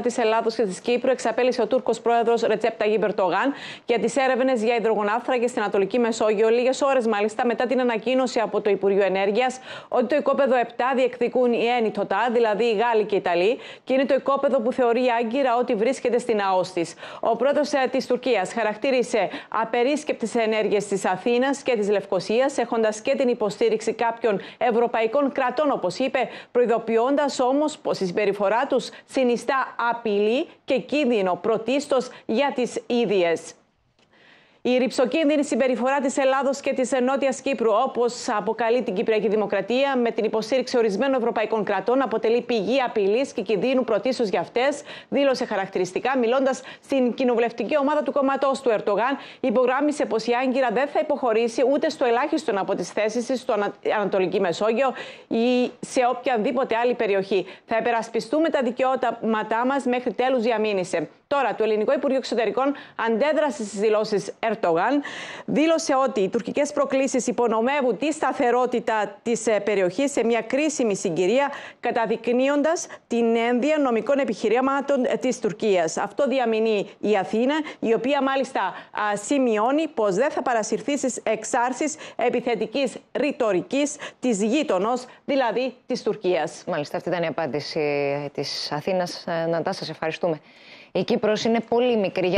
της Ελλάδος και της Κύπρου εξαπέλυσε ο Τούρκος πρόεδρος Ρετσέπτα Γιμπερτογάν για τις έρευνες για υδρογονάθρακε στην Ανατολική Μεσόγειο, λίγες ώρες μάλιστα μετά την ανακοίνωση από το Υπουργείο Ενέργειας ότι το οικόπεδο 7 διεκδικούν οι Ένι δηλαδή οι Γάλλοι και οι Ιταλοί, και είναι το οικόπεδο που θεωρεί άγκυρα ότι βρίσκεται στην αόστη. Ο πρόεδρος ε, της Τουρκίας χαρακτήρισε απερίσκεπτες ενέργειες της Αθήνας και της Λευκοσίας, έχοντας και την υποστήριξη κάποιων ευρωπαϊκών κρατών, όπως είπε, προειδοποιώντας όμως πως η συμπεριφορά τους συνιστά απειλή και κίνδυνο πρωτίστως για τις ίδιες. Η ρηψοκίνδυνη συμπεριφορά της Ελλάδος και της Ενότιας Κύπρου, όπως αποκαλεί την Κυπριακή Δημοκρατία, με την υποστήριξη ορισμένων ευρωπαϊκών κρατών, αποτελεί πηγή απειλής και κινδύνου πρωτίστως για αυτές, δήλωσε χαρακτηριστικά, μιλώντας στην κοινοβουλευτική ομάδα του κόμματός του Ερτογάν. Υπογράμμισε πως η Άγκυρα δεν θα υποχωρήσει ούτε στο ελάχιστον από τις θέσεις της στο Ανατολική Μεσόγειο ή σε οποιαδήποτε άλλη περιοχή. Θα υπερασπιστούμε τα δικαιώματά μας μέχρι τέλους, διαμήνυσε. Τώρα, το Ελληνικό Υπουργείο Εξωτερικών αντέδρασε στις δηλώσεις Έρτογαν, δήλωσε ότι οι τουρκικές προκλήσεις υπονομεύουν τη σταθερότητα της ε, περιοχής σε μια κρίσιμη συγκυρία, καταδεικνύοντας την ένδια νομικών επιχειρήματων ε, της Τουρκίας. Αυτό διαμηνεί η Αθήνα, η οποία μάλιστα σημειώνει πως δεν θα παρασυρθεί στις εξάρσεις επιθετικής ρητορικής της γείτονος, δηλαδή της Τουρκίας. Μάλιστα, αυτή ήταν η απάντηση της Αθήνας. Ε, τα σας ευχαριστούμε. Η Κύπρος είναι πολύ μικρή.